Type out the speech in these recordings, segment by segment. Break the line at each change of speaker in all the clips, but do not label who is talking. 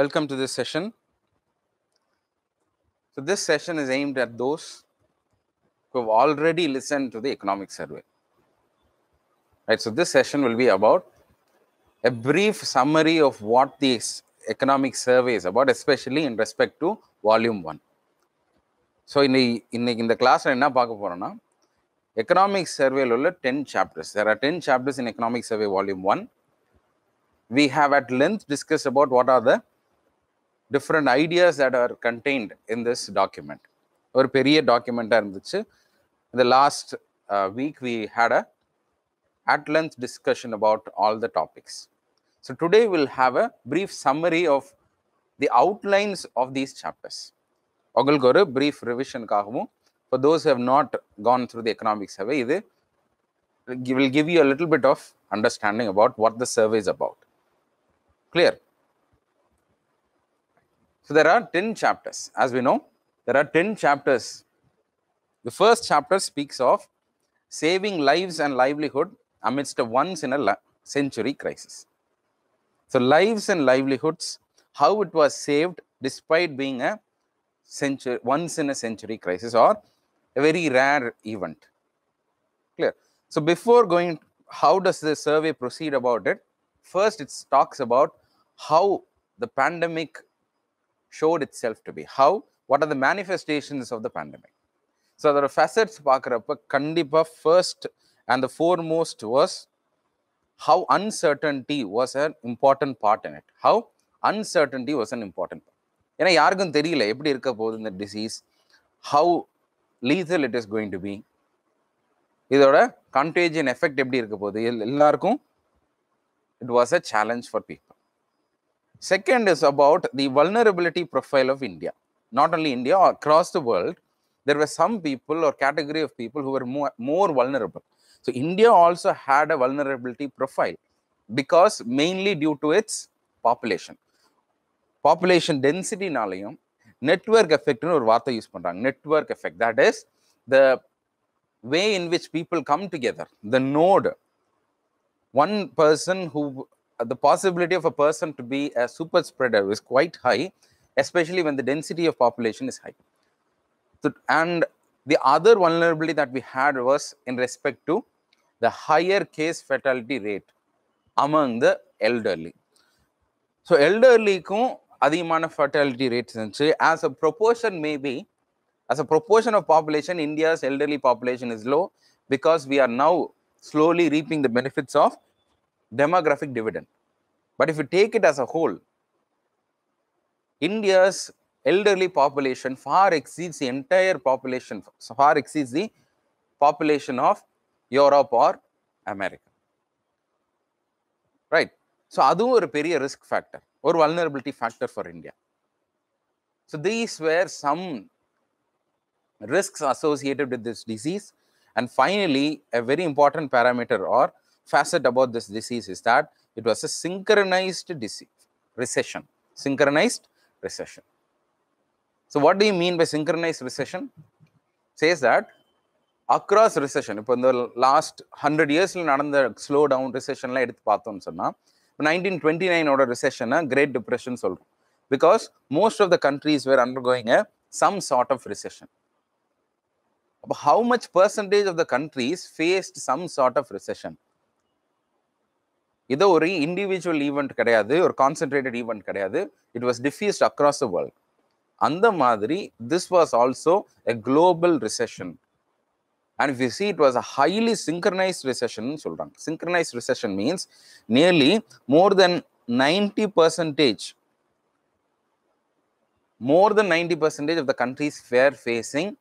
Welcome to this session. So, this session is aimed at those who have already listened to the economic survey. Right, so, this session will be about a brief summary of what the economic survey is about, especially in respect to volume 1. So, in the இந்த கிளாஸில் என்ன the போகிறோன்னா economic survey உள்ள ten chapters. There are ten chapters in economic survey volume one. We have at length discussed about what are the different ideas that are contained in this document. Or period document. In the last uh, week, we had a at length discussion about all the topics. So today we'll have a brief summary of the outlines of these chapters. Ogulgoru, brief revision For those who have not gone through the economic survey, we'll give you a little bit of understanding about what the survey is about. Clear? So there are 10 chapters. As we know, there are 10 chapters. The first chapter speaks of saving lives and livelihood amidst a once in a century crisis. So lives and livelihoods, how it was saved despite being a century, once in a century crisis or a very rare event. Clear. So before going, how does the survey proceed about it? First, it talks about how the pandemic showed itself to be how what are the manifestations of the pandemic so அதோட facets பார்க்குறப்ப கண்டிப்பாக first and the foremost was how uncertainty was an important part in it how uncertainty was an important part ஏன்னா யாருக்கும் தெரியல எப்படி இருக்க போகுது இந்த disease how lethal it is going to be இதோட கண்டேஜியன் எஃபெக்ட் எப்படி இருக்க போகுது எல்லாருக்கும் it was a challenge for people Second is about the vulnerability profile of India. Not only India, across the world, there were some people or category of people who were more, more vulnerable. So India also had a vulnerability profile because mainly due to its population. Population density-நாலையும் network effect ஒரு வார்த்தை use பண்றாங்க network effect that is the way in which people come together the node one person who uh, the possibility of a person to be a super spreader is quite high, especially when the density of population is high. So, and the other vulnerability that we had was in respect to the higher case fatality rate among the elderly. So, elderly க்கும் அதிகமான fatality rates இருந்துச்சு as a proportion maybe as a proportion of population, India's elderly population is low because we are now slowly reaping the benefits of demographic dividend. But if you take it as a whole, India's elderly population far exceeds the entire population, far exceeds the population of Europe or America. Right? So, அதுவும் a பெரிய risk factor or vulnerability factor for India. So, these were some risks associated with this disease, and finally, a very important parameter or facet about this disease is that it was a synchronized recession, synchronized recession. So, what do you mean by synchronized recession? Says that across recession, if in the last 100 years, you are the slowdown recession, 1929 order recession, a Great Depression, because most of the countries were undergoing a, some sort of recession. How much percentage of the countries faced some sort of recession? இது ஒரு individual event கிடையாது ஒரு concentrated event கிடையாது it was diffused across the world அந்த மாதிரி this was also a global recession and if see it was a highly synchronised recession சொல்கிறாங்க synchronised recession means nearly more than ninety percentage more than ninety percentage of the countries fair facing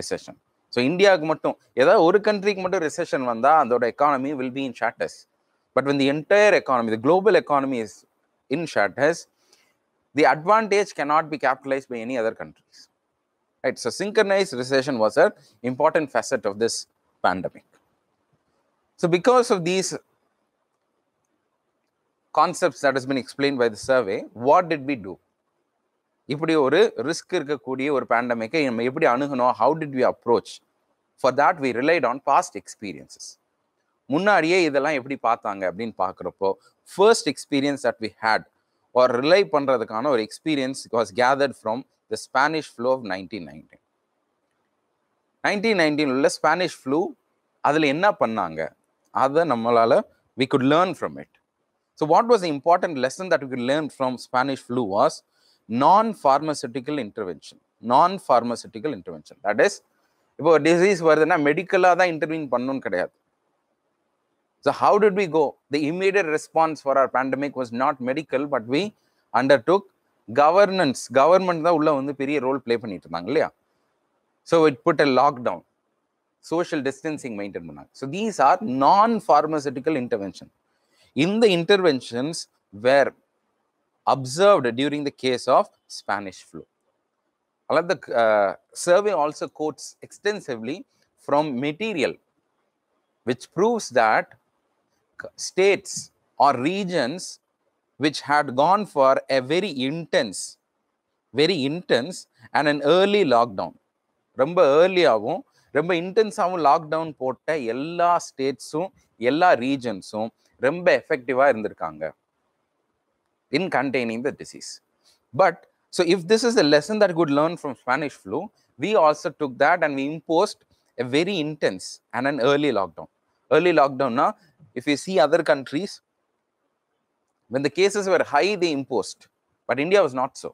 recession so இந்தியாவுக்கு மட்டும் ஏதாவது ஒரு கண்ட்ரிக்கு மட்டும் recession வந்தால் அதோட economy will be in shortest But when the entire economy, the global economy is in shatters, the advantage cannot be capitalized by any other countries. Right? So synchronized recession was an important facet of this pandemic. So because of these concepts that is been explain by the survey what did we do இப்படி ஒரு risk இருக்கக்கூடிய ஒரு பேண்டமிக்கை நம்ம எப்படி அணுகணும் how did we approach for that we relied on past experiences முன்னாடியே இதெல்லாம் எப்படி பார்த்தாங்க அப்படின்னு பார்க்குறப்போ first experience that we had or rely பண்ணுறதுக்கான ஒரு experience was gathered from the Spanish flu of nineteen nineteen nineteen nineteen உள்ள ஸ்பானிஷ் ஃப்ளூ அதில் என்ன பண்ணாங்க அதை நம்மளால் we could learn from it so what was important lesson that we could learn from Spanish flu was non pharmaceutical intervention non pharmaceutical intervention that is இப்போ disease வருதுன்னா மெடிக்கலாக தான் இன்டர்வியூன் பண்ணணும்னு கிடையாது So how did we go? The immediate response for our pandemic was not medical, but we undertook governance. Government the role play So it put a lockdown, social distancing maintained. So these are non-pharmaceutical interventions. In the interventions were observed during the case of Spanish flu. The uh, survey also quotes extensively from material, which proves that states or regions which had gone for a very intense, very intense and an early lockdown. Remember early, remember intense lockdown, all states, all regions, remember effective in containing the disease. But so if this is a lesson that we could learn from Spanish flu, we also took that and we imposed a very intense and an early lockdown. Early lockdown, na, If you see other countries, when the cases were high, they imposed. But India was not so.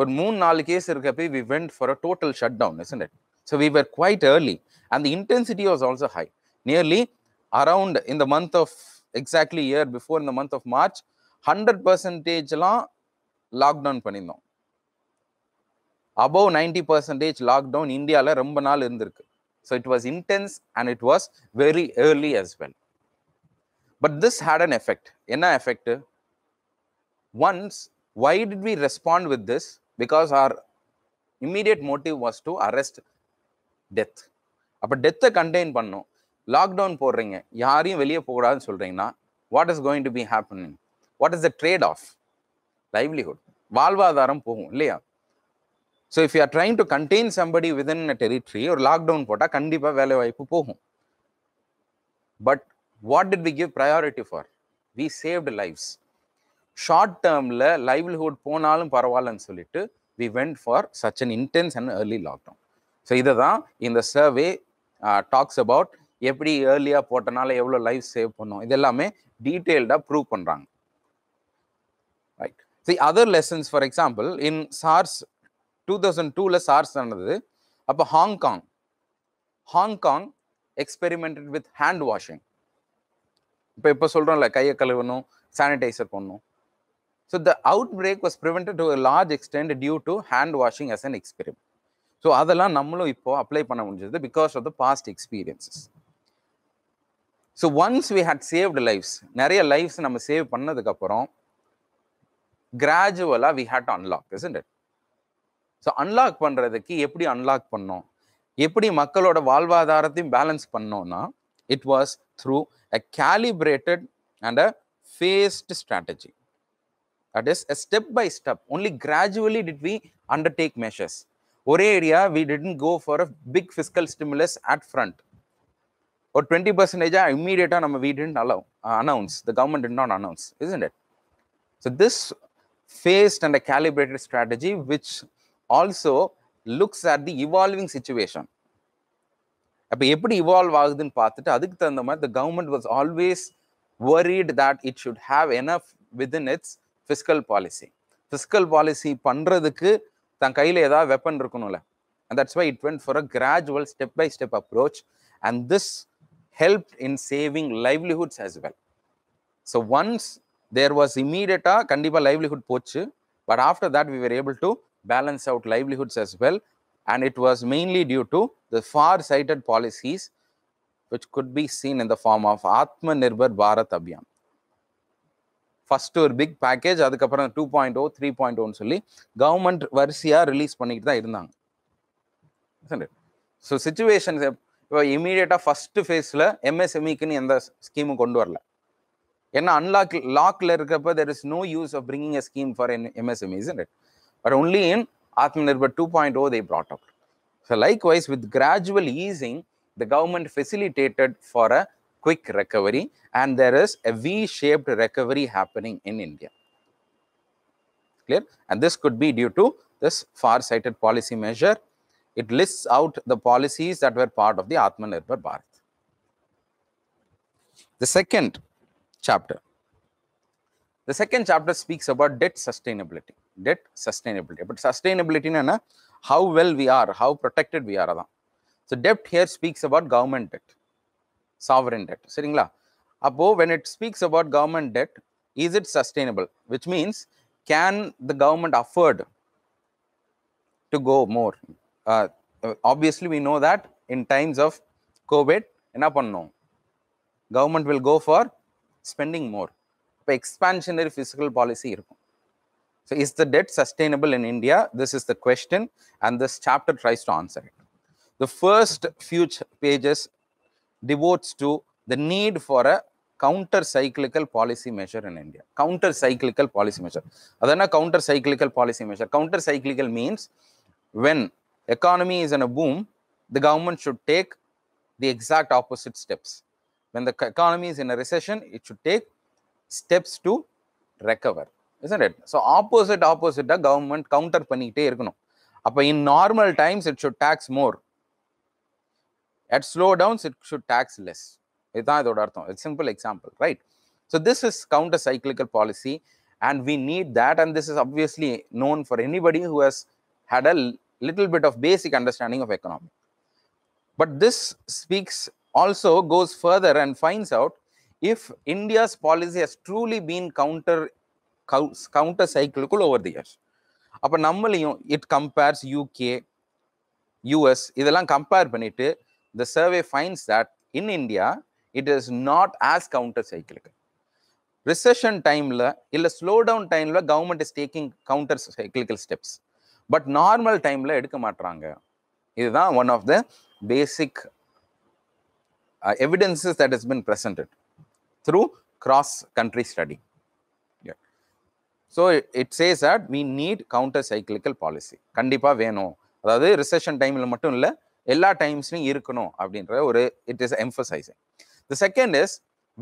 ஒரு மூணு நாலு case இருக்கப்பே we went for a total shut down isn't it so we were quite early and the intensity was also high nearly around இந்த month of exactly year before இந்த month of March hundred பர்சன்டேஜ்லாம் lockdown பண்ணியிருந்தோம் above ninety percentage lockdown இந்தியாவில் ரொம்ப நாள் இருந்திருக்கு so it was intense and it was very early as well But this had an effect. Enna effect? Once, why did we respond with this? Because our immediate motive was to arrest death. Appa death contain pannu. Lockdown porringe. Yari veliye pogadhan solringna. What is going to be happening? What is the trade-off? Livelihood. Valvadaram pohu. Leya. So if you are trying to contain somebody within a territory or lockdown pota, kandipa vele vaipu pohu. But what did we give priority for we saved lives short டேர்மில் livelihood போனாலும் பரவாயில்லன்னு சொல்லிட்டு we went for such an intense and early lockdown so இதை தான் இந்த survey talks about எப்படி ஏர்லியாக போட்டனால எவ்வளோ லைஃப் சேவ் பண்ணோம் இது எல்லாமே டீட்டெயில்டாக ப்ரூவ் பண்ணுறாங்க right see other lessons for example in SARS two thousand டூவில் சார்ஸ் நடந்தது அப்போ Hong Kong Hong Kong experimented with hand washing இப்போ இப்போ சொல்கிறோம்ல கையை கழுவணும் சானிடைசர் பண்ணணும் so the outbreak was prevented to large extent due to hand washing as an experience so அதெல்லாம் நம்மளும் இப்போ அப்ளை பண்ண முடிஞ்சது because of the past experiences so once we had saved lives நிறைய லைஃப்ஸ் நம்ம save பண்ணதுக்கப்புறம் கிராஜுவலாக we had unlock isn't it so unlock பண்ணுறதுக்கு எப்படி அன்லாக் பண்ணோம் எப்படி மக்களோட வாழ்வாதாரத்தையும் பேலன்ஸ் பண்ணோன்னா it was through a calibrated and a phased strategy. That is a step by step, only gradually did we undertake measures. One area, we didn't go for a big fiscal stimulus at front. Or 20 percentage ah, immediate ah, we didn't allow, uh, announce, the government did not announce, isn't it? So this phased and a calibrated strategy which also looks at the evolving situation அப்போ எப்படி evolve ஆகுதுன்னு பார்த்துட்டு அதுக்கு தகுந்த மாதிரி the government was always worried that it should have enough within its fiscal policy Fiscal policy பண்ணுறதுக்கு தன் கையில் ஏதாவது வெப்பன் இருக்கணும்ல and that's why it went for a gradual step by step approach and this help in saving livelihoods as well so once there was இமீடியட்டாக கண்டிப்பாக livelihood போச்சு but after that we were able to balance out livelihoods as well and it was mainly due to the far-sighted policies which could be seen in the form of Atmanirbhar Bharat Abhiyan. First ஒரு big package அதுக்கப்புறம் two point O three point ஓன்னு சொல்லி government வரிசையாக release பண்ணிக்கிட்டு தான் இருந்தாங்க so situations இப்போ இமீடியட்டாக ஃபஸ்ட்டு ஃபேஸில் எம்எஸ்எம்இக்குன்னு எந்த ஸ்கீமும் கொண்டு வரல ஏன்னா அன்லாக் லாக்கில் இருக்கப்ப there is no use of bringing a scheme for N MSMEs but only in Atmanirbhar 2.0 they brought out. So likewise, with gradual easing, the government facilitated for a quick recovery and there is a V-shaped recovery happening in India. Clear? And this could be due to this far-sighted policy measure. It lists out the policies that were part of the Atmanirbhar Bharat. The second chapter. The second chapter speaks about debt sustainability debt sustainability but sustainability na how well we are how protected we are so debt here speaks about government debt sovereign debt சரிங்களா அப்போ when it speaks about government debt is it sustainable which means can the government afford to go more uh, obviously we know that in times of covid என்ன பண்ணோம் government Government will go for spending more, expansionary fiscal policy. So is the debt sustainable in India? This is the question and this chapter tries to answer it. The first few pages devotes to the need for a counter cyclical policy measure in India. Counter cyclical policy measure. Adana counter cyclical policy measure. Counter cyclical means when economy is in a boom, the government should take the exact opposite steps. When the economy is in a recession, it should take steps to recover. Isn't it so opposite ஆப்போசிட்டாக government counter பண்ணிக்கிட்டே இருக்கணும் அப்போ in normal times it should takes more at slow downs it should takes less இதுதான் இதோட அர்த்தம் it's simple example right so this is counter cyclical policy and we need that and this is obviously known for anybody who has had a little bit of basic understanding of economics. But this speaks also goes further and finds out if India's policy has truly been counter counter சைக்கிளுக்குள் over the years அப்போ நம்மளையும் it compares UK US இதெல்லாம் compare பண்ணிட்டு the survey finds that in India it is not as counter சைக்கிளுக்கு recession டைமில் இல்லை slow down டைமில் government is taking counter cyclical steps but normal டைமில் எடுக்க மாட்டுறாங்க இதுதான் one of the basic evidences that is been present through cross country study so it says at we need counter cyclical policy கண்டிப்பாக வேணும் அதாவது recession டைமில் மட்டும் இல்லை எல்லா டைம்ஸ்லையும் இருக்கணும் அப்படின்ற ஒரு it is emphasising the second is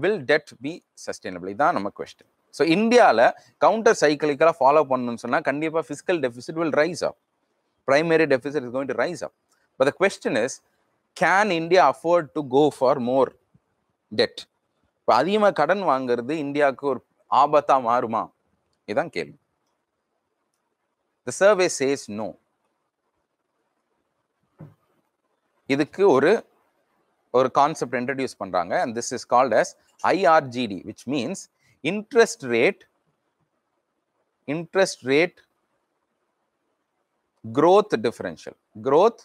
will debt be sustainable தான் நம்ம கொஸ்டின் ஸோ இந்தியாவில் கவுண்டர் சைக்கிளிக்கலாக ஃபாலோ பண்ணணும்னு சொன்னால் கண்டிப்பாக fiscal deficit will rise of primary deficit is going to rise of but the question is can India afford to go for more debt இப்போ அதிகமாக கடன் வாங்குறது இந்தியாவுக்கு ஒரு ஆபத்தாக மாறுமா இதுதான் கேள்வி த சர்வே சேஸ் நோ இதுக்கு ஒரு ஒரு கான்செப்ட் இன்ட்ரடியூஸ் பண்ணுறாங்க and this is called as IRGD which means interest rate interest rate growth differential growth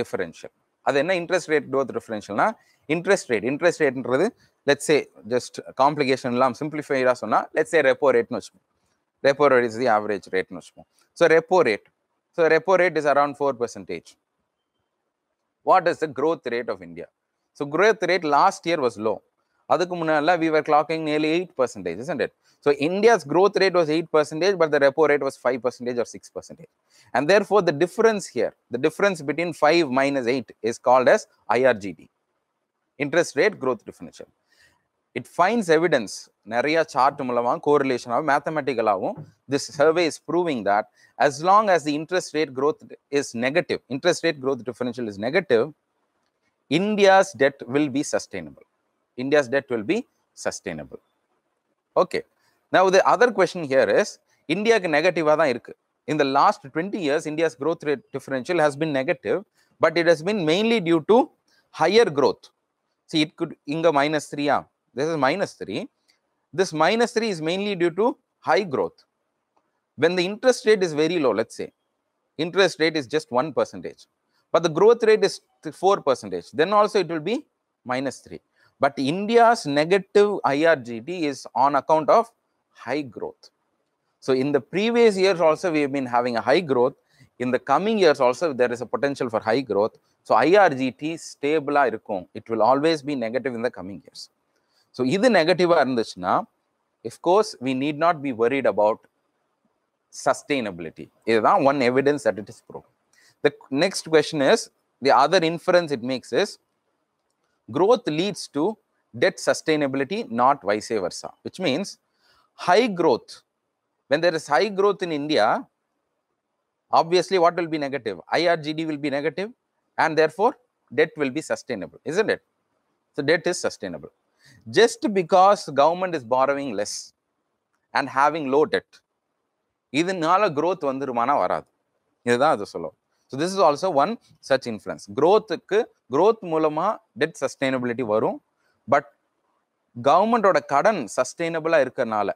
differential அது என்ன இன்ட்ரெஸ்ட் ரேட் growth differentialனா interest rate interest rate என்றது let's say just complication simplify எல்லாம் சிம்பிளிஃபைடா சொன்னா let's say repo rate No, வெச்சுப்போம் repo rate is the average rate No, வெச்சுப்போம் so repo rate so repo rate is around 4 percentage what is the growth rate of india so growth rate last year was low அதுக்கு முன்னால we were clocking nearly 8 percentage isn't it so india's growth rate was 8 percentage but the repo rate was 5 percentage or 6 percentage and therefore the difference here the difference between 5 minus 8 is called as irgd interest rate growth definition it finds evidence நிறைய chart மூலமாக கோரிலேஷனாகவும் மேத்தமெட்டிக்கலாகவும் this survey is proving that as long as the interest rate growth is negative interest rate growth differential is negative India's debt will be sustainable India's debt will be sustainable okay now the other question here is இந்தியாவுக்கு நெகட்டிவாக தான் இருக்கு இந்த last twenty years India's growth rate differential has been negative but it has been mainly due to higher growth See, it could inga minus 3. Yeah. This is minus 3. This minus 3 is mainly due to high growth. When the interest rate is very low, let's say, interest rate is just 1 percentage, but the growth rate is 4 percentage, then also it will be minus 3. But India's negative IRGD is on account of high growth. So in the previous years also, we have been having a high growth in the coming years also there is a potential for high growth. So IRGT stable இருக்கும் ah it will always be negative in the coming years. So இது நெகட்டிவாக இருந்துச்சுன்னா of course we need not be worried about sustainability. இதுதான் one evidence that it is proven. The next question is the other inference it makes is growth leads to debt sustainability not vice versa which means high growth when there is high growth in India obviously what will be negative? IRGD will be negative and therefore debt will be sustainable, isn't it? So debt is sustainable. Just because government is borrowing less and having low debt, இதனால growth வந்துருமானா வராது இதுதான் அது சொல்லும் so this is also one such influence க்ரோத்துக்கு growth மூலமாக debt sustainability வரும் but கவர்மெண்டோட கடன் சஸ்டைனபிளாக இருக்கிறனால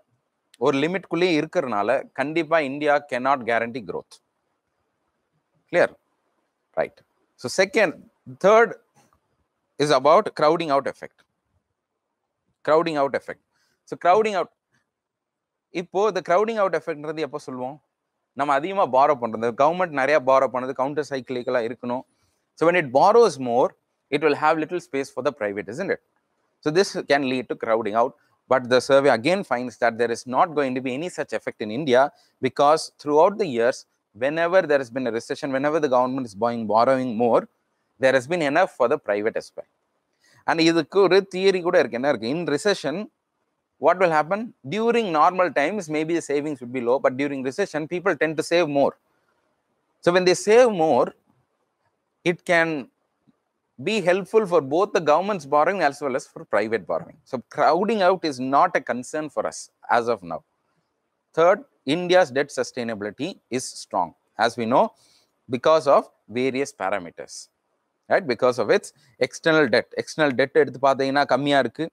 ஒரு லிமிட்குள்ளேயே இருக்கிறனால கண்டிப்பாக India cannot guarantee growth Clear? Right. So second, third is about crowding out effect. Crowding out effect. So crowding out. இப்போ இந்த க்ரௌடிங் அவுட் எஃபெக்ட்ன்றது எப்போ சொல்லுவோம் நம்ம அதிகமாக பாரோ பண்ணுறது கவர்மெண்ட் நிறையா பாரோ பண்ணது கவுண்டர் சைக்கிளிக்கலாக இருக்கணும் so when it borrows more it will have little space for the private is it so this can lead to crowding out But the survey again finds that there is not going to be any such effect in India because throughout the years, whenever there has been a recession, whenever the government is buying, borrowing more, there has been enough for the private as well. And இதுக்கு ஒரு theory, கூட இருக்கு again, இருக்கு in recession what will happen during normal times maybe savings would be low but during recession people tend to save more so when they save more it be helpful for both the government's borrowing as well as for private borrowing. So crowding out is not a concern for us as of now. Third, India's debt sustainability is strong as we know because of various parameters, right because of its external debt external debt எடுத்து பார்த்தீங்கன்னா கம்மியாக இருக்கு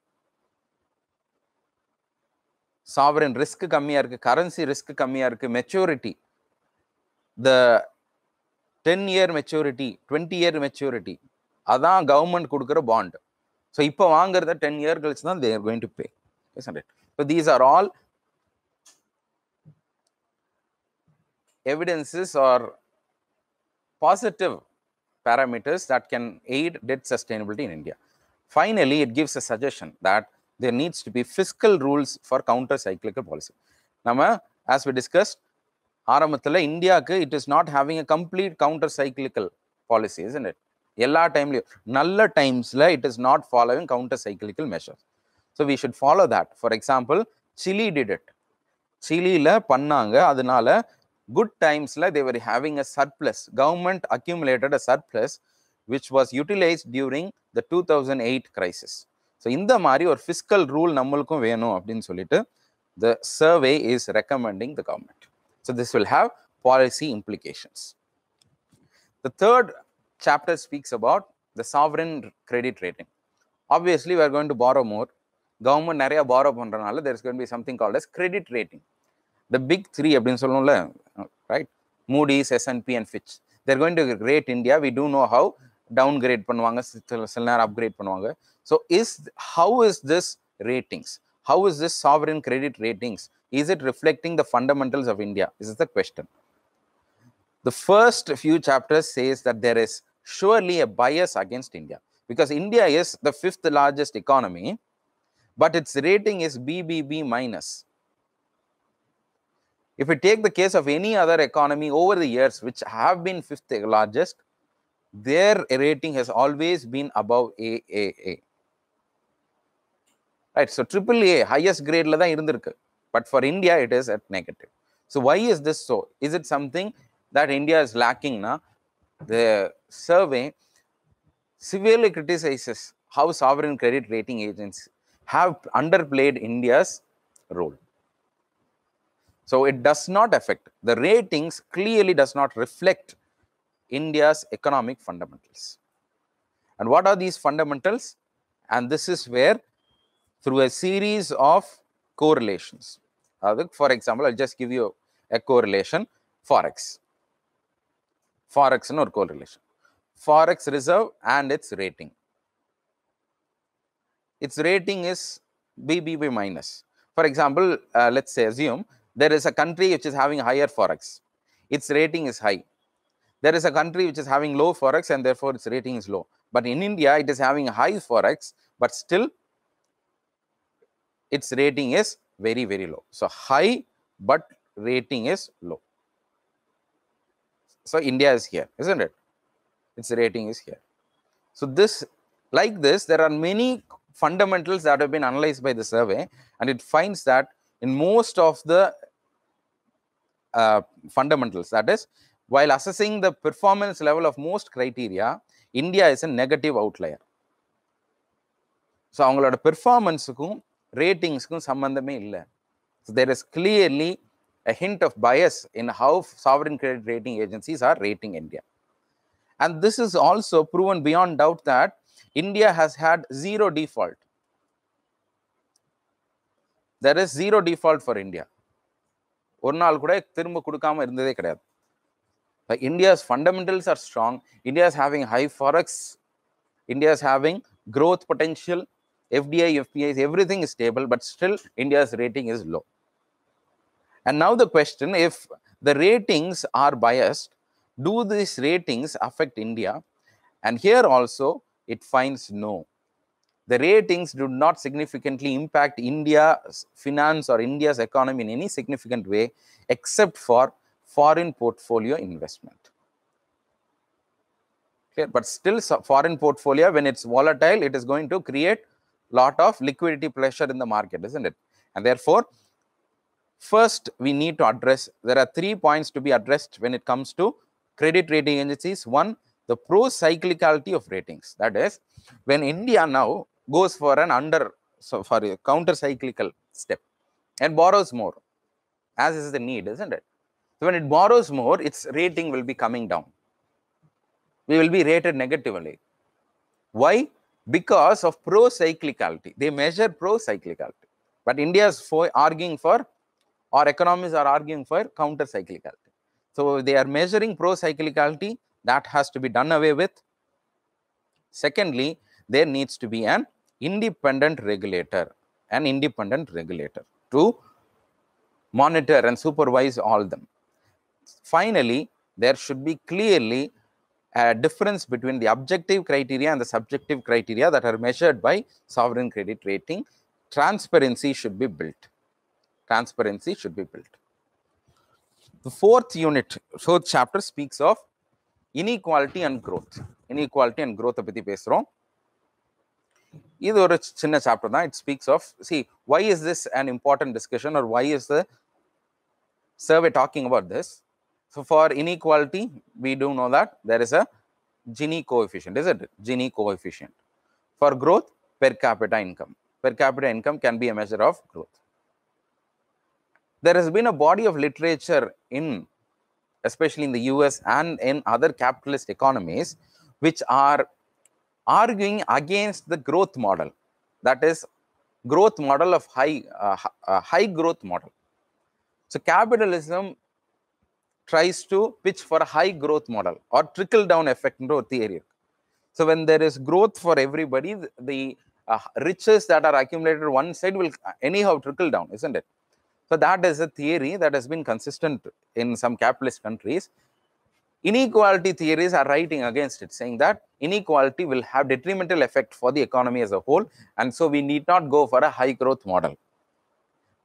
sovereign risk கம்மியாக இருக்கு currency risk கம்மியாக இருக்கு maturity the ten year maturity twenty year maturity அதான் government கொடுக்குற பாண்ட் ஸோ இப்போ வாங்குறத டென் இயர் கழிச்சு தான் தேர் கோயின் டு பே இப்போ these are all evidences or positive parameters that can aid debt sustainability in India. Finally, it gives a suggestion that there needs to be fiscal rules for counter-cyclical policy. Now, as we discussed, India, it is not having a complete counter-cyclical policy, isn't it? Yella time, nulla times, it is not following counter-cyclical measures. So, we should follow that. For example, Chile did it. Chile, Pannanga, Adanala, டைம்ஸ்ல timesல they were having a accumulated a surplus which was utilised during the two thousand eight crisis so இந்த மாதிரி ஒரு fiscal rule நம்மளுக்கும் வேணும் அப்படின்னு சொல்லிட்டு the survey is recommending the government so this will have policy implications the third chapter speaks about the sovereign credit rating obviously we're going to borrow more government நிறையா borrow பண்ணுறனால there is going be something called as credit rating the big three அப்படின்னு சொல்லணும்ல right moody's S&P, and p and fitch they're going to rate india we do know how downgrade panwanga, silnar upgrade panuvaanga so is how is this ratings how is this sovereign credit ratings is it reflecting the fundamentals of india this is the question the first few chapters says that there is surely a bias against india because india is the fifth largest economy but its rating is bbb minus if we take the case of any other economy over the years, which have been fifth largest, their rating has always been above AAA. Right, so AAA, highest grade But for India, it is at negative. So why is this so? Is it something that India is lacking now? The survey severely criticizes how sovereign credit rating agents have underplayed India's role. So it does not affect. The ratings clearly does not reflect India's economic fundamentals. And what are these fundamentals? And this is where through a series of correlations. Uh, for example, I'll just give you a correlation, Forex. Forex no correlation. Forex reserve and its rating. Its rating is BBB minus. For example, uh, let's say assume there is a country which is having higher forex. Its rating is high. There is a country which is having low forex and therefore its rating is low. But in India, it is having high forex, but still its rating is very, very low. So high, but rating is low. So India is here, isn't it? Its rating is here. So this, like this, there are many fundamentals that have been analyzed by the survey and it finds that in most of the uh, fundamentals. That is, while assessing the performance level of most criteria, India is a negative outlier. So, அவங்களோட performanceக்கும் ratingsக்கும் சம்மந்தமே இல்லை. So, there is clearly a hint of bias in how sovereign credit rating agencies are rating India. And this is also proven beyond doubt that India has had zero default. There is zero default for India. ஒரு நாள் கூட திரும்ப கொடுக்காம இருந்ததே கிடையாது India's fundamentals are strong India's having high forex India's having growth potential, FDI, FPIs, everything is stable, but still India's rating is low. And now the question if the ratings are biased, do these ratings affect India? And here also it finds no the ratings do not significantly impact India's finance or India's economy in any significant way except for foreign portfolio investment. but still foreign portfolio when it's volatile it is going to create lot of liquidity pressure in the market isn't it and therefore first we need to address there are three points to be addressed when it comes to credit rating agencies one the pro cyclicality of ratings that is when india now goes for an under, so for a counter cyclical step and borrows more as is the need, isn't it? So when it borrows more, its rating will be coming down. We will be rated negatively. Why? Because of pro-cyclicality. They measure pro-cyclicality. But India is for arguing for, or economists are arguing for counter-cyclicality. So they are measuring pro-cyclicality. That has to be done away with. Secondly, there needs to be an independent regulator, an independent regulator to monitor and supervise all them. Finally, there should be clearly a difference between the objective criteria and the subjective criteria that are measured by sovereign credit rating. Transparency should be built. Transparency should be built. The fourth unit, fourth chapter speaks of inequality and growth. Inequality and growth. பற்றி இது ஒரு சின்ன chapter தான் It speaks of see why is this an important discussion, or why is the survey talking about this. So for inequality, we do know that there is a Gini coefficient, isn't it? Gini coefficient. For growth, per capita income. Per capita income can be a measure of growth. There has been a body of literature in, especially in the US and in other capitalist economies, which are arguing against the growth model, that is growth model of high, uh, uh, high growth model. So capitalism tries to pitch for a high growth model or trickle down effect into a theory. So when there is growth for everybody, the, uh, riches that are accumulated one side will uh, anyhow trickle down, isn't it? So that is a theory that has been consistent in some capitalist countries inequality theories are writing against it, saying that inequality will have detrimental effect for the economy as a whole, and so we need not go for a high growth model.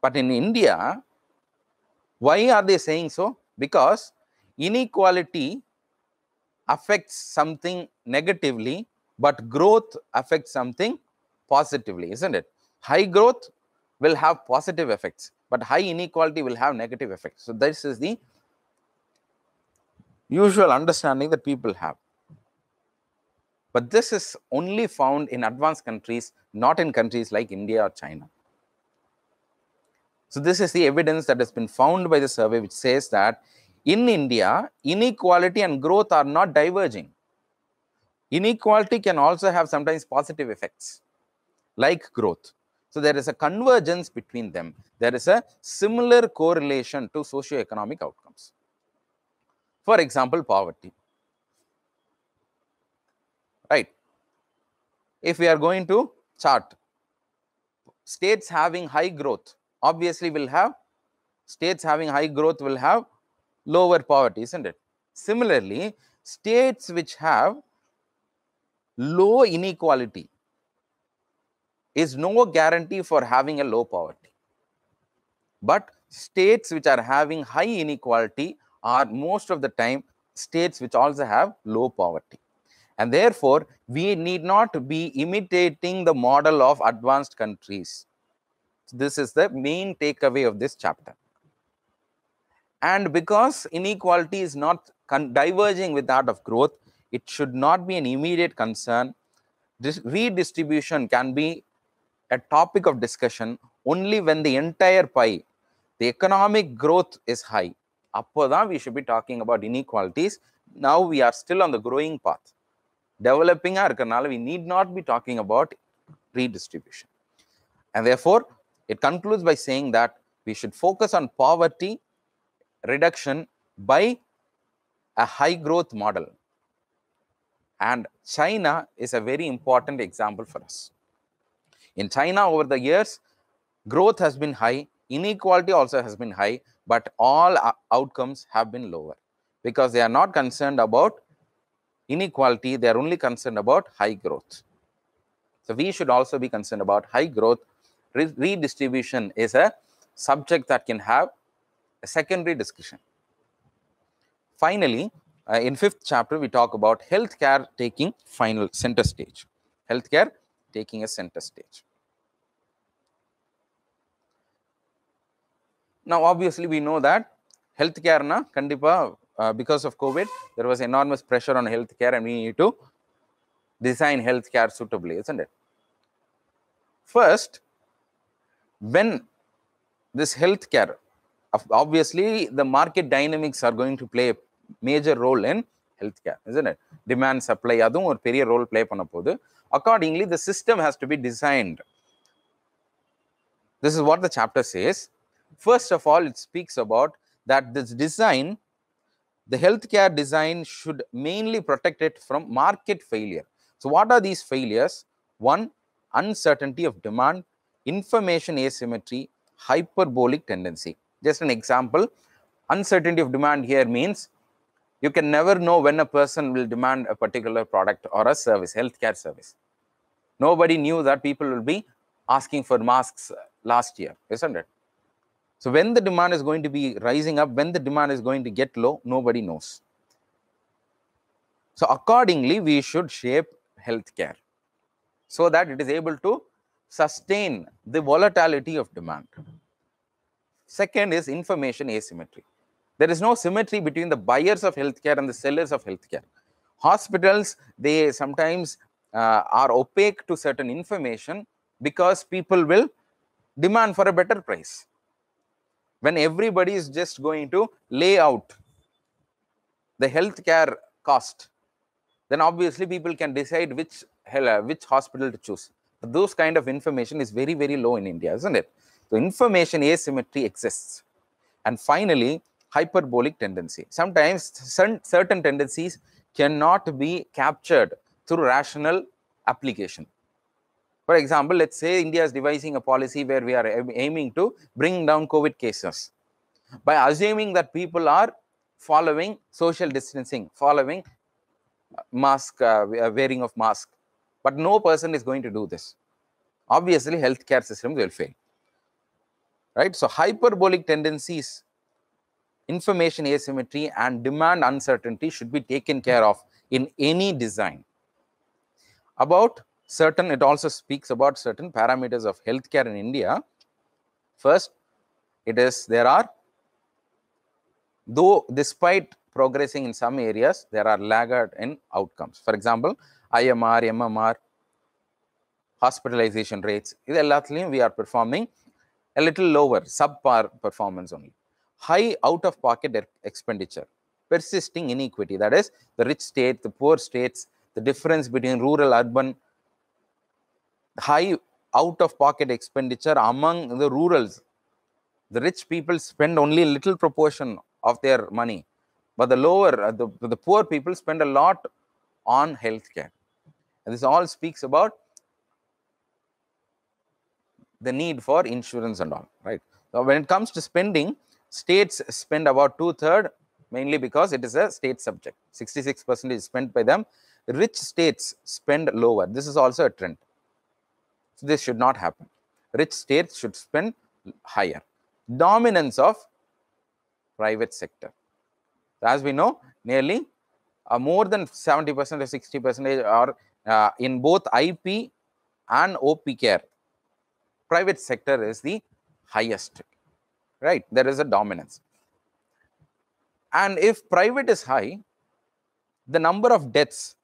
But in India, why are they saying so? Because inequality affects something negatively, but growth affects something positively, isn't it? High growth will have positive effects, but high inequality will have negative effects. So this is the usual understanding that people have. But this is only found in advanced countries, not in countries like India or China. So, this is the evidence that has been found by the survey, which says that in India, inequality and growth are not diverging. Inequality can also have sometimes positive effects, like growth. So, there is a convergence between them. There is a similar correlation to socio-economic outcomes. For example, poverty. Right. If we are going to chart, states having high growth obviously will have, states having high growth will have lower poverty, isn't it? Similarly, states which have low inequality is no guarantee for having a low poverty. But states which are having high inequality are most of the time states which also have low poverty. And therefore, we need not be imitating the model of advanced countries. So this is the main takeaway of this chapter. And because inequality is not diverging with that of growth, it should not be an immediate concern. This redistribution can be a topic of discussion only when the entire pie, the economic growth is high we should be talking about inequalities. Now we are still on the growing path, developing our canal. We need not be talking about redistribution. And therefore, it concludes by saying that we should focus on poverty reduction by a high growth model. And China is a very important example for us. In China, over the years, growth has been high, Inequality also has been high, but all outcomes have been lower because they are not concerned about inequality, they are only concerned about high growth. So, we should also be concerned about high growth. Re redistribution is a subject that can have a secondary discussion. Finally, uh, in fifth chapter, we talk about healthcare taking final center stage. Healthcare taking a center stage. Now, obviously, we know that healthcare na kandipa uh, because of COVID, there was enormous pressure on healthcare, and we need to design healthcare suitably, isn't it? First, when this healthcare, obviously, the market dynamics are going to play a major role in healthcare, isn't it? Demand, supply, adum or பெரிய role play பண்ண accordingly the system has to be designed this is what the chapter says first of all, it speaks about that this design, the healthcare design should mainly protect it from market failure. So, what are these failures? One, uncertainty of demand, information asymmetry, hyperbolic tendency. Just an example, uncertainty of demand here means you can never know when a person will demand a particular product or a service, healthcare service. Nobody knew that people will be asking for masks last year, isn't it? So when the demand is going to be rising up, when the demand is going to get low, nobody knows. So accordingly, we should shape healthcare so that it is able to sustain the volatility of demand. Second is information asymmetry. There is no symmetry between the buyers of healthcare and the sellers of healthcare. Hospitals, they sometimes uh, are opaque to certain information because people will demand for a better price when everybody is just going to lay out the healthcare cost, then obviously people can decide which uh, which hospital to choose. But those kind of information is very, very low in India, isn't it? So information asymmetry exists. And finally, hyperbolic tendency. Sometimes certain tendencies cannot be captured through rational application. For example, let's say India is devising a policy where we are aiming to bring down COVID cases. By assuming that people are following social distancing, following uh, mask, uh, uh, wearing of mask, but no person is going to do this. Obviously, healthcare systems will fail. Right? So, hyperbolic tendencies, information asymmetry and demand uncertainty should be taken care of in any design. About certain, it also speaks about certain parameters of healthcare in India. First, it is there are, though despite progressing in some areas, there are laggard in outcomes. For example, IMR, MMR, hospitalization rates, we are performing a little lower, subpar performance only. High out-of-pocket expenditure, persisting inequity, that is, the rich state, the poor states, the difference between rural, urban, high out of pocket expenditure among the rurals. The rich people spend only a little proportion of their money, but the lower, uh, the, the poor people spend a lot on healthcare. And this all speaks about the need for insurance and all, right? So, when it comes to spending, states spend about two third, mainly because it is a state subject. 66% is spent by them. Rich states spend lower. This is also a trend. So this should not happen. Rich states should spend higher. Dominance of private sector. As we know, nearly uh, more than 70% or 60% are uh, in both IP and OP care. Private sector is the highest, right? There is a dominance. And if private is high, the number of deaths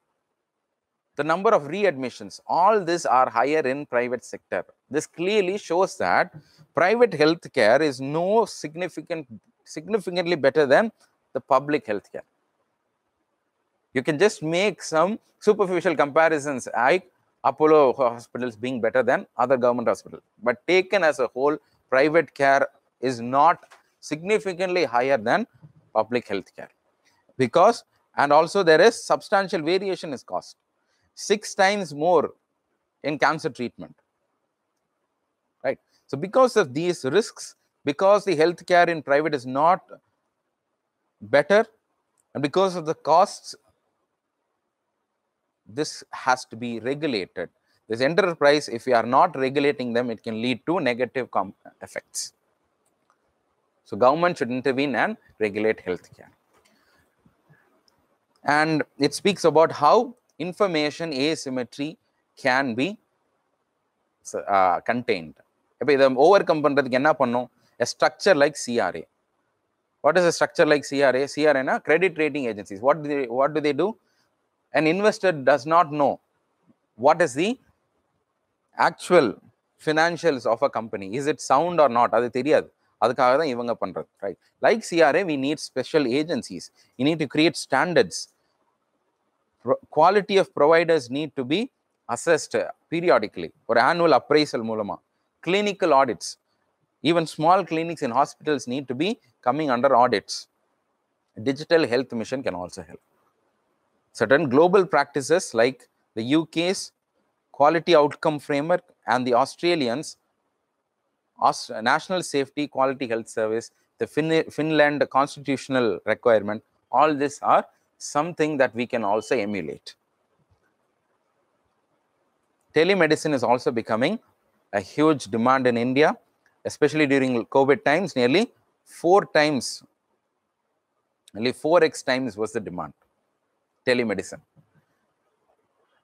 the number of readmissions, all these are higher in private sector. This clearly shows that private health care is no significant, significantly better than the public health care. You can just make some superficial comparisons like Apollo hospitals being better than other government hospitals. But taken as a whole, private care is not significantly higher than public health care because and also there is substantial variation is cost six times more in cancer treatment. Right? So, because of these risks, because the healthcare in private is not better, and because of the costs, this has to be regulated. This enterprise, if we are not regulating them, it can lead to negative effects. So, government should intervene and regulate healthcare. And it speaks about how information asymmetry can be uh, contained. இப்போ இதை overcome பண்ணுறதுக்கு என்ன பண்ணும் a structure like CRA what is a structure like CRA சிஆர்ஏனா credit rating agencies what what do they do and investor does not know what is the actual financials of a company is it sound or not அது தெரியாது அதுக்காக தான் இவங்க பண்ணுறது right like CRA we need special agencies you need to create standards quality of providers need to be assessed periodically ஒரு annual appraisal மூலமாக clinical audits even small clinics in hospitals need to be coming under audits digital health mission can also help. Certain global practices like the UK's quality outcome framework and the Australians national safety quality health service, the Finland constitutional requirement, all these are something that we can also emulate. Telemedicine is also becoming a huge demand in India, especially during COVID times, nearly four times, nearly 4x times was the demand, telemedicine.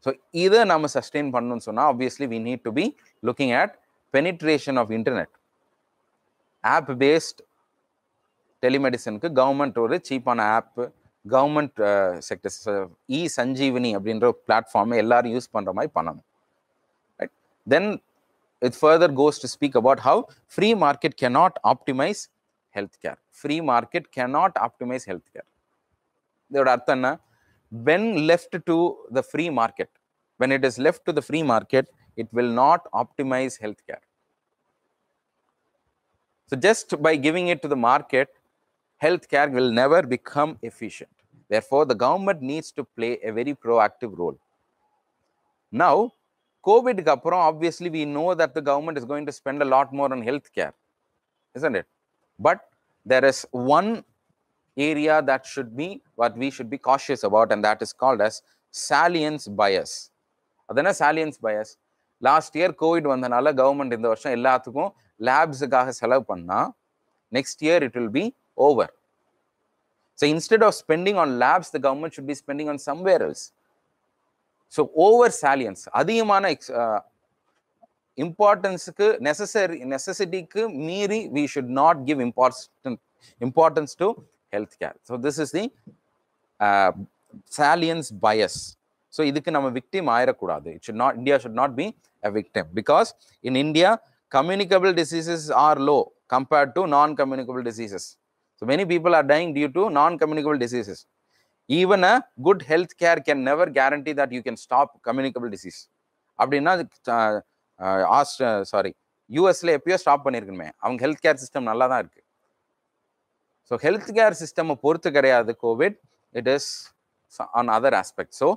So, either நம்ம sustain so now obviously we need to be looking at penetration of internet. App based telemedicine government government cheap one app. Government sectors e Sanjeevani அப்படின்ற பிளாட்ஃபார்மை எல்லாரும் use பண்ணுற மாதிரி பண்ணணும் right then it further goes to speak about how free market cannot optimise health care free market cannot optimise health care இதோட அர்த்தம் என்ன when left to the free market when it is left to the free market it will not optimize healthcare. So just by giving it to the market, healthcare will never become efficient. Therefore, the government needs to play a very proactive role. Now, COVID kapra, obviously, we know that the government is going to spend a lot more on healthcare, isn't it? But there is one area that should be what we should be cautious about, and that is called as salience bias. a salience bias. Last year covid வந்தனால government இந்த வருஷம் எல்லாத்துக்கும் லேப்ஸுக்காக செலவு பண்ணால் Next year it will be over. So instead of spending on labs, the government should be spending on somewhere else. So over salience, adhimana uh, importance ku necessary necessity ku miri, we should not give important importance to healthcare. So this is the uh, salience bias. So idhikku nama victim aira kudadu. It should not, India should not be a victim because in India, communicable diseases are low compared to non-communicable diseases. So many people are dying due to non-communicable diseases. Even a good health care can never guarantee that you can stop communicable disease. அப்படின்னா ஆஸ்ட் sorry யூஎஸ்ல எப்பயோ stop பண்ணியிருக்கணுமே அவங்க health care system நல்லா தான் இருக்கு so health care system பொறுத்து கிடையாது covid it is on other aspect so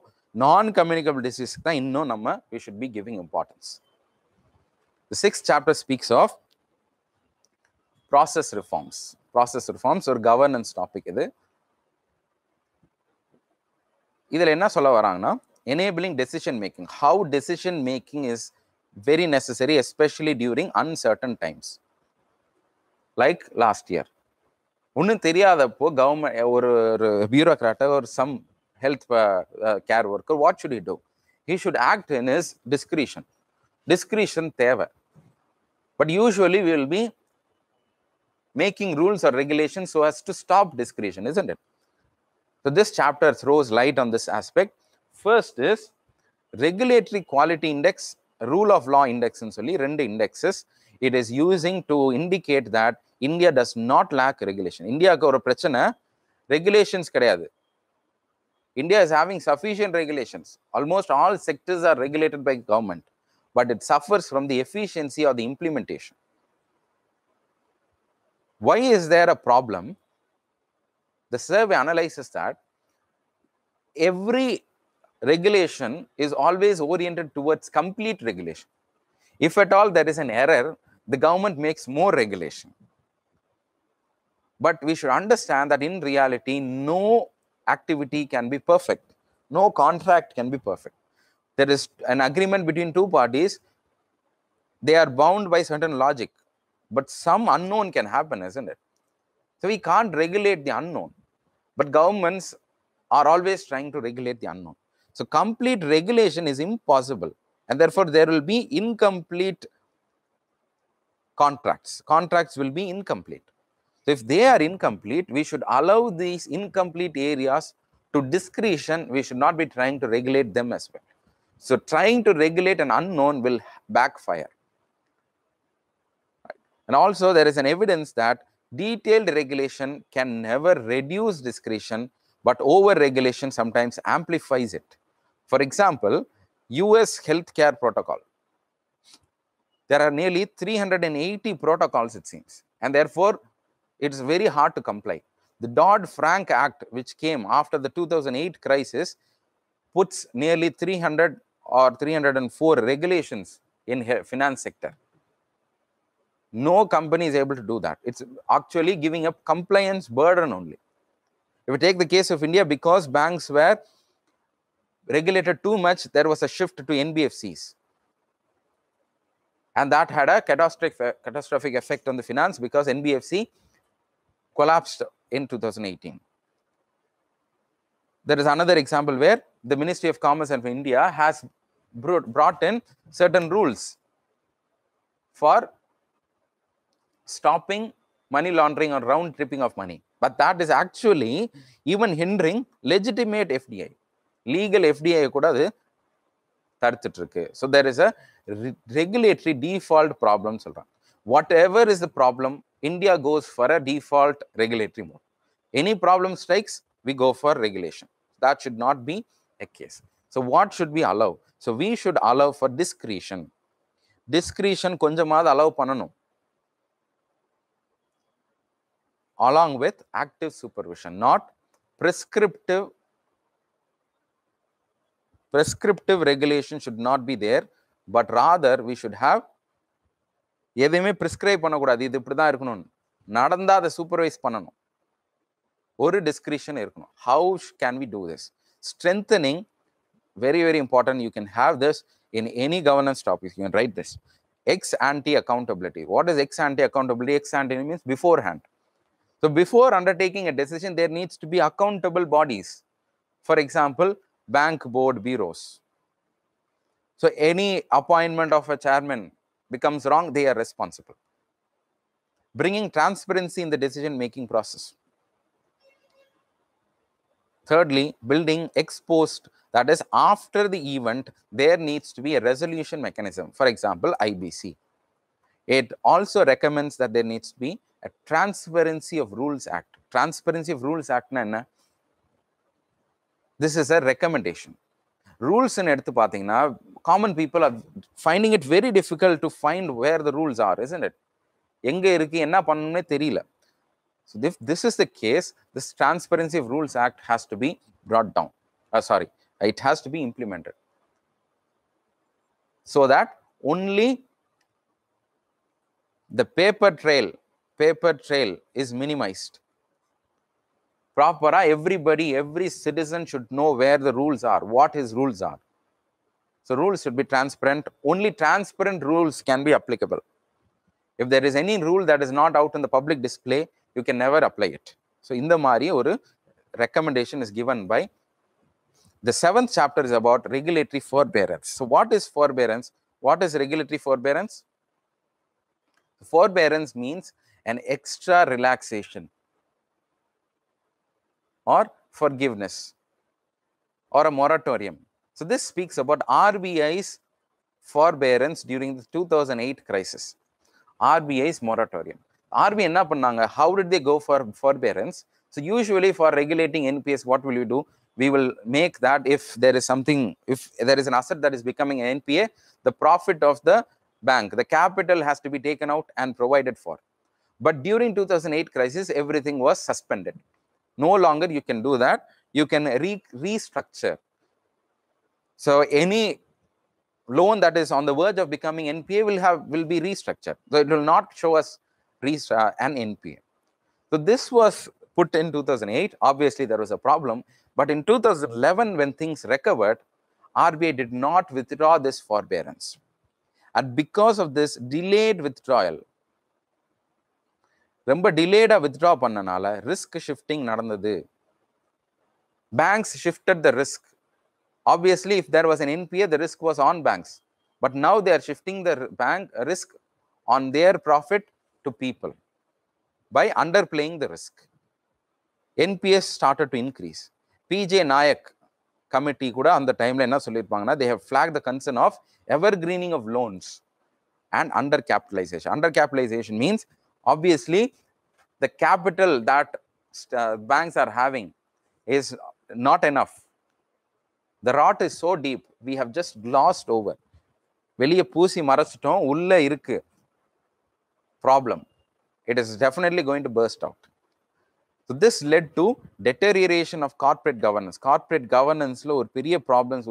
non communicable டிசீஸ்க்கு தான் இன்னும் நம்ம we should be giving importance six chapter speaks of process reforms process reforms or governance topic. இதில் என்ன சொல்ல enabling decision making, how decision making is very necessary, especially during uncertain times, like last year. உன்னும் தெரியாதப்போ, ஒரு bureaucrat or some health uh, uh, care worker, what should he do? He should act in his discretion. Discretion தேவை. But usually we will be making rules or regulations so as to stop discretion, isn't it? So this chapter throws light on this aspect. First is regulatory quality index, rule of law index, and so on, indexes. It is using to indicate that India does not lack regulation. ka ஒரு பிரச்சனை regulations கிடையாது India is having sufficient regulations. Almost all sectors are regulated by government, but it suffers from the efficiency or the implementation. Why is there a problem? The survey analyzes that every regulation is always oriented towards complete regulation. If at all there is an error, the government makes more regulation. But we should understand that in reality, no activity can be perfect. No contract can be perfect. There is an agreement between two parties. They are bound by certain logic but some unknown can happen, isn't it? So we can't regulate the unknown, but governments are always trying to regulate the unknown. So complete regulation is impossible, and therefore there will be incomplete contracts. Contracts will be incomplete. So if they are incomplete, we should allow these incomplete areas to discretion. We should not be trying to regulate them as well. So trying to regulate an unknown will backfire. And also there is an evidence that detailed regulation can never reduce discretion, but over-regulation sometimes amplifies it. For example, US healthcare protocol. There are nearly 380 protocols, it seems, and therefore it's very hard to comply. The Dodd-Frank Act, which came after the 2008 crisis, puts nearly 300 or 304 regulations in finance sector. No company is able to do that. It's actually giving up compliance burden only. If we take the case of India, because banks were regulated too much, there was a shift to NBFCs. And that had a catastrophic, catastrophic effect on the finance because NBFC collapsed in 2018. There is another example where the Ministry of Commerce of India has brought in certain rules for stopping money laundering or round tripping of money but that is actually even hindering legitimate FDI legal FDI கூட அது தடுத்துட்டு இருக்கு so there is a regulatory default problem சொல்கிறாங்க whatever is the problem India goes for a default regulatory mode any problem strikes we go for regulation that should not be a case so what should be allow so we should allow for டிஸ்கிரீஷன் டிஸ்கிரீஷன் கொஞ்சமாவது allow பண்ணணும் along with active supervision, not prescriptive. Prescriptive regulation should not be there, but rather we should have எதையுமே prescribe பண்ணக்கூடாது இது இப்படி தான் இருக்கணும்னு நடந்தால் அதை சூப்பர்வைஸ் பண்ணணும் ஒரு டிஸ்கிரிஷன் இருக்கணும் how can we do this strengthening very very important you can have this in any governance topic you can write this ex ante accountability what is ex ante accountability ex ante means beforehand So before undertaking a decision, there needs to be accountable bodies. For example, bank board bureaus. So any appointment of a chairman becomes wrong, they are responsible. Bringing transparency in the decision-making process. Thirdly, building exposed—that that is after the event, there needs to be a resolution mechanism. For example, IBC. It also recommends that there needs to be a transparency of rules act transparency of rules act na this is a recommendation rules in eduthu pathina common people are finding it very difficult to find where the rules are isn't it எங்க இருக்கு என்ன பண்ணணும்னே தெரியல so this this is the case this transparency of rules act has to be brought down sorry it has to be implemented so that only the paper trail paper trail is minimized. Proper, ah, everybody, every citizen should know where the rules are, what his rules are. So rules should be transparent. Only transparent rules can be applicable. If there is any rule that is not out in the public display, you can never apply it. So in the Mari, or recommendation is given by the seventh chapter is about regulatory forbearance. So what is forbearance? What is regulatory forbearance? Forbearance means an extra relaxation or forgiveness or a moratorium. So, this speaks about RBI's forbearance during the 2008 crisis, RBI's moratorium. RBI என்ன பண்ணாங்க how did they go for forbearance so usually for regulating nps what will you do we will make that if there is something if there is an asset that is becoming an npa the profit of the bank the capital has to be taken out and provided for but during 2008 crisis, everything was suspended. No longer you can do that. You can re restructure. So any loan that is on the verge of becoming NPA will have will be restructured. So it will not show us uh, an NPA. So this was put in 2008. Obviously, there was a problem. But in 2011, when things recovered, RBI did not withdraw this forbearance. And because of this delayed withdrawal, ரொம்ப டிலேடாக withdraw பண்ணனால risk shifting நடந்தது banks shifted the risk obviously if there was an NPA the risk was on banks but now are shifting the bank risk on their profit to people by underplaying the risk NPAs started to increase PJ Nayak committee கூட அந்த டைமில் என்ன சொல்லியிருப்பாங்கன்னா they have flag the concern of evergreening of loans and undercapitalisation undercapitalisation means obviously the capital that uh, banks are having is not enough. The rot is so deep, we have just lost over. Problem. It is definitely going to burst out. So this led to deterioration of corporate governance. Corporate governance low period problems.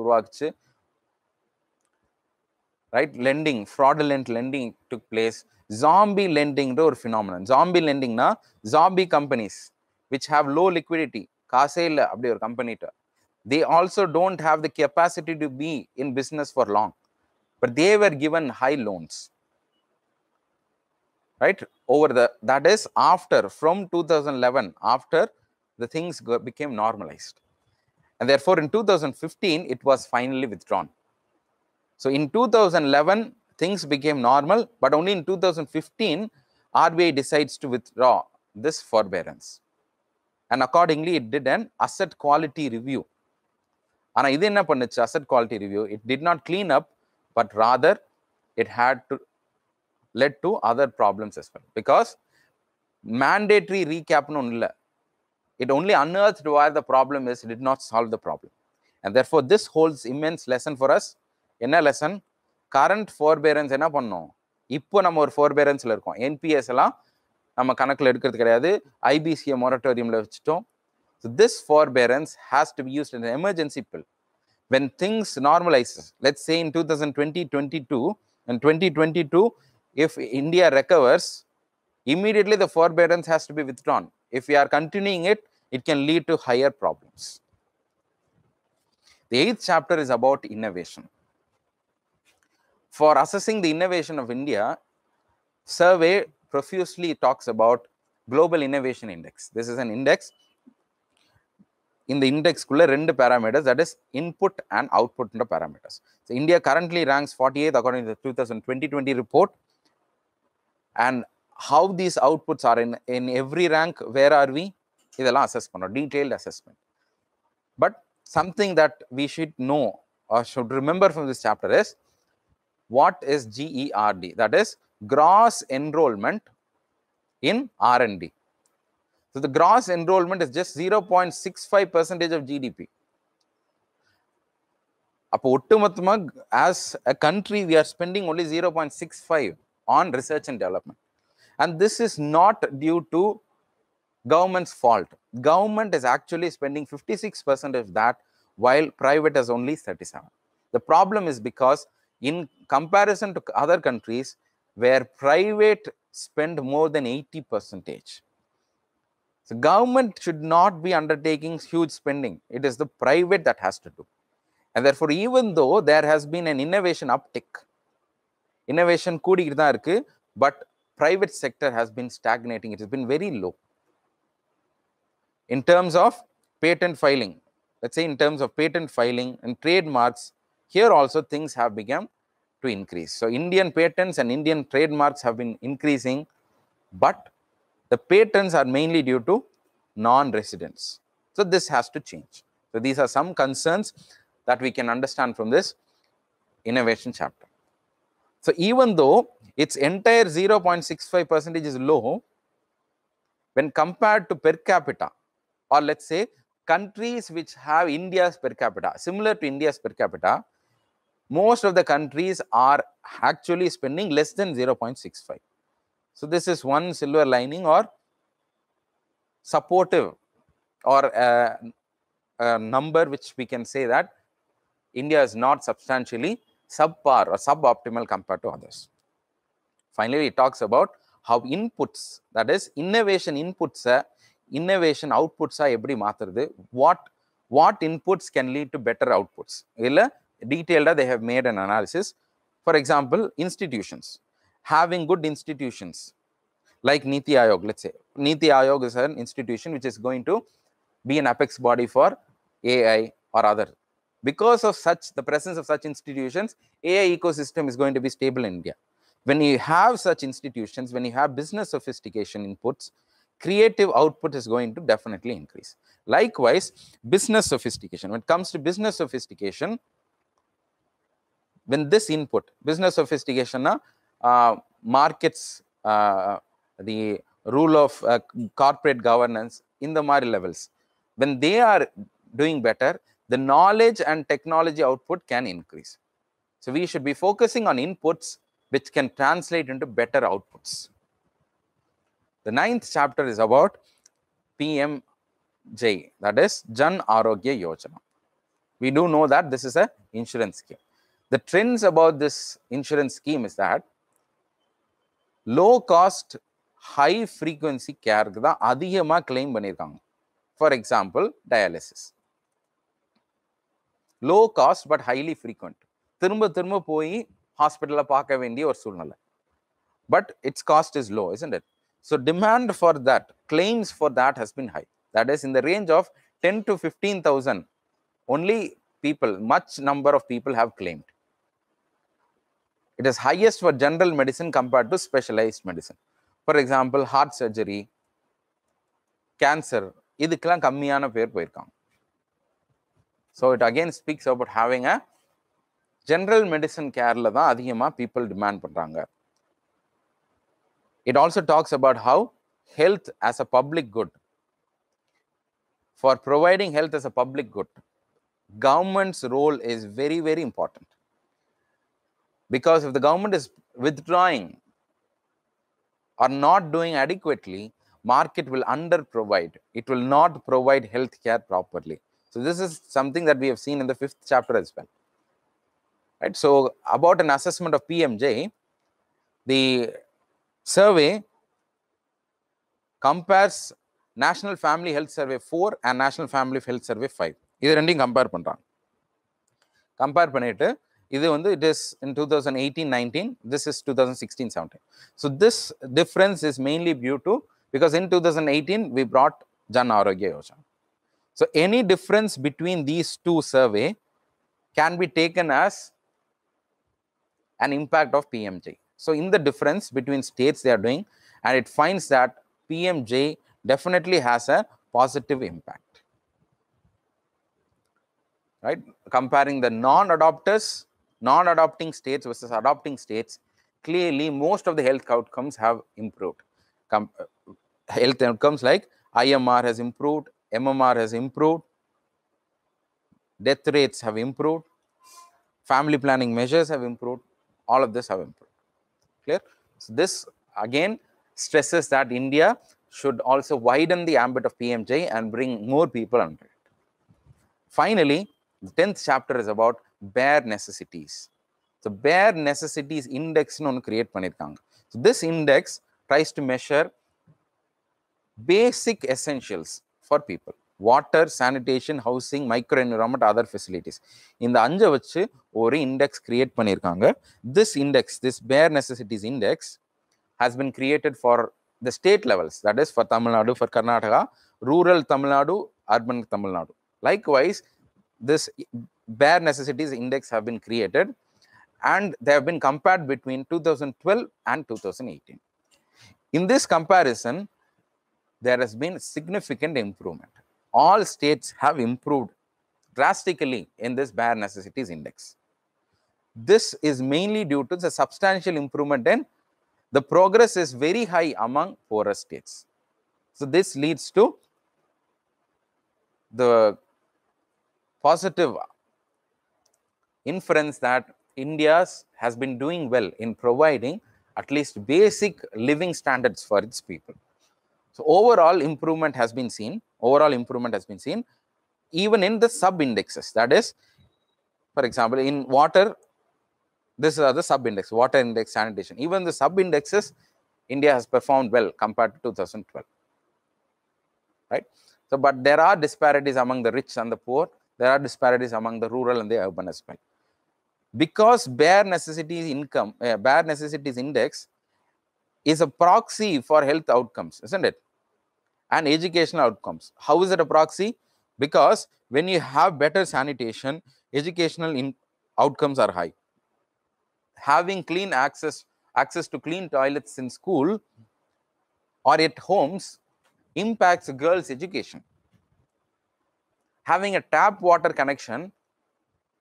Right? Lending, fraudulent lending took place. Zombie லெண்டிங்ன்ற ஒரு phenomenon zombie லெண்டிங்னா zombie companies which have low liquidity காசே இல்லை அப்படி ஒரு கம்பெனிட்ட they also don't have the capacity to be in business for long but they were given high loans right over the that is after from 2011 after the things go, became normalized and therefore in 2015 it was finally withdrawn so in 2011 things became normal, but only in 2015, RBI decides to withdraw this forbearance. And accordingly, it did an asset quality review. And this asset quality review, it did not clean up, but rather it had to led to other problems as well. Because mandatory recap, it only unearthed why the problem is, did not solve the problem. And therefore, this holds immense lesson for us. In a lesson, current forbearance என்ன பண்ணோம் இப்போ நம்ம ஒரு ஃபோர்பேரன்ஸில் இருக்கோம் NPS எல்லாம் நம்ம கணக்கில் எடுக்கிறது கிடையாது ஐபிசியை மொரட்டோரியமில் வச்சுட்டோம் this forbearance has to be use in emergency bill when things normalises let's say in two thousand twenty twenty two and twenty twenty two if India recovers immediately the forbearance has to be withdrawn. If we are continuing it, it can lead to higher problems. The eighth chapter is about innovation for assessing the innovation of India, survey profusely talks about global innovation index. This is an index. In the index, two parameters that is input and output parameters. So, India currently ranks 48th according to the 2020 report. And how these outputs are in, in every rank, where are we? இதெல்லாம் assessment or detailed assessment? But something that we should know or should remember from this chapter is what is GERD? That is gross enrollment in R&D. So, the gross enrollment is just 0.65 percentage of GDP. As a country, we are spending only 0.65 on research and development. And this is not due to government's fault. Government is actually spending 56% of that while private is only 37. The problem is because in comparison to other countries where private spend more than 80 percentage. So government should not be undertaking huge spending. It is the private that has to do. And therefore, even though there has been an innovation uptick, innovation கூடிக்கிட்டு இருக்கு but private sector has been stagnating. It has been very low. In terms of patent filing, let's say in terms of patent filing and trademarks, here also things have begun to increase. So, Indian patents and Indian trademarks have been increasing, but the patents are mainly due to non-residents. So, this has to change. So, these are some concerns that we can understand from this innovation chapter. So, even though its entire 0.65 percentage is low, when compared to per capita or let us say countries which have India's per capita, similar to India's per capita, most of the countries are actually spending less than 0.65. So, this is one silver lining or supportive or a, a number which we can say that India is not substantially subpar or suboptimal compared to others. Finally, it talks about how inputs that is innovation inputs uh, innovation outputs are every matter. what what inputs can lead to better outputs? detailed they have made an analysis. For example, institutions, having good institutions like Niti Aayog, let's say. Niti Aayog is an institution which is going to be an apex body for AI or other. Because of such, the presence of such institutions, AI ecosystem is going to be stable in India. When you have such institutions, when you have business sophistication inputs, creative output is going to definitely increase. Likewise, business sophistication. When it comes to business sophistication, when this input, business sophistication, uh, markets, uh, the rule of uh, corporate governance in the Mari levels, when they are doing better, the knowledge and technology output can increase. So we should be focusing on inputs which can translate into better outputs. The ninth chapter is about PMJ, that is Jan Arogya Yojana. We do know that this is a insurance scheme. The trends about this insurance scheme is that low cost high frequency கேருக்கு தான் அதிகமாக claim பண்ணியிருக்காங்க for example dialysis low cost but highly frequent திரும்ப திரும்ப போய் ஹாஸ்பிட்டலில் பார்க்க வேண்டிய ஒரு சூழ்நிலை but its cost is low is it so demand for that claims for that has been high that is இந்த range of ten to fifteen thousand only people much number of people have claimed it is highest for general medicine compared to specialized medicine. For example, heart surgery, cancer, are so it again speaks about having a general medicine care people demand. It also talks about how health as a public good, for providing health as a public good, government's role is very, very important. Because if the government is withdrawing or not doing adequately, market will under provide. It will not provide health care properly. So this is something that we have seen in the fifth chapter as well. Right. So about an assessment of PMJ, the survey compares national family health survey 4 and national family health survey 5 இது ரெண்டையும் compare பண்ணுறாங்க compare பண்ணிட்டு இது வந்து it is in two thousand eighteen nineteen this is two thousand sixteen seventeen so because in 2018 we brought Jan Arogya Yojana. So any difference between these two survey can be taken as an impact of PMJ. So in the difference between states they are doing and it finds that PMJ definitely has a positive impact. Right? Comparing the non-adopters non-adopting states versus adopting states, clearly most of the health outcomes have improved. Com uh, health outcomes like IMR has improved, MMR has improved, death rates have improved, family planning measures have improved, all of this have improved. Clear? So this again stresses that India should also widen the ambit of PMJ and bring more people under it. Finally, the 10th chapter is about bare necessities so bare necessities இண்டெக்ஸ்னு ஒன்று create பண்ணியிருக்காங்க so this index tries to measure basic essentials for people water sanitation housing micro environment other facilities இந்த அஞ்சை வச்சு ஒரு index create பண்ணியிருக்காங்க this index this bare necessities index has been created for the state levels that is for Tamil Nadu for Karnataka rural Tamil Nadu urban Tamil Nadu likewise this bare necessities index have been created and they have been compared between 2012 and 2018. In this comparison, there has been significant improvement. All states have improved drastically in this bare necessities index. This is mainly due to the substantial improvement in the progress is very high among poorer states. So, this leads to the positive inference that India's has been doing well in providing at least basic living standards for its people. So overall improvement has been seen, overall improvement has been seen even in the sub-indexes. That is, for example, in water, this is the sub-index, water index, sanitation. Even the sub-indexes, India has performed well compared to 2012, right? So, but there are disparities among the rich and the poor. There are disparities among the rural and the urban as well because bare necessities income uh, bare necessities index is a proxy for health outcomes isn't it and educational outcomes how is it a proxy because when you have better sanitation educational in, outcomes are high having clean access access to clean toilets in school or at homes impacts girls education having a tap water connection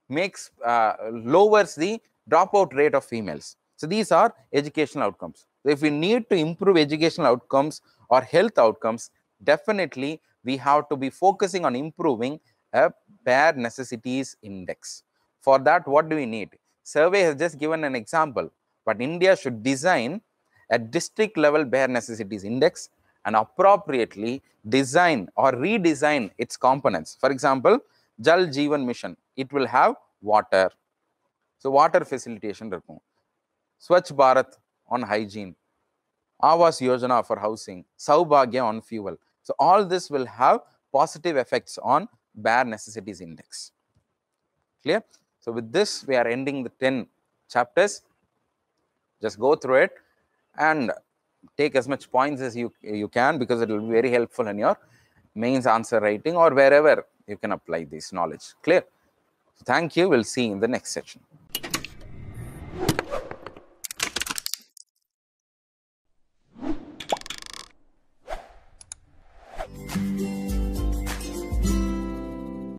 makes uh, lowers the dropout rate of females. So these are educational outcomes. So if we need to improve educational outcomes or health outcomes, definitely we have to be focusing on improving a bare necessities index. For that, what do we need? Survey has just given an example, but India should design a district level bare necessities index and appropriately design or redesign its components. For example, Jal Jeevan Mission, it will have water. So, water facilitation இருக்கும் Swachh Bharat on hygiene, Awas Yojana for housing, Saubhagya on fuel. So, all this will have positive effects on bare necessities index. Clear? So, with this we are ending the 10 chapters. Just go through it and take as much points as you, you can because it will be very helpful in your mains answer writing or wherever you can apply this knowledge. Clear? Thank you. We'll see you in the next session.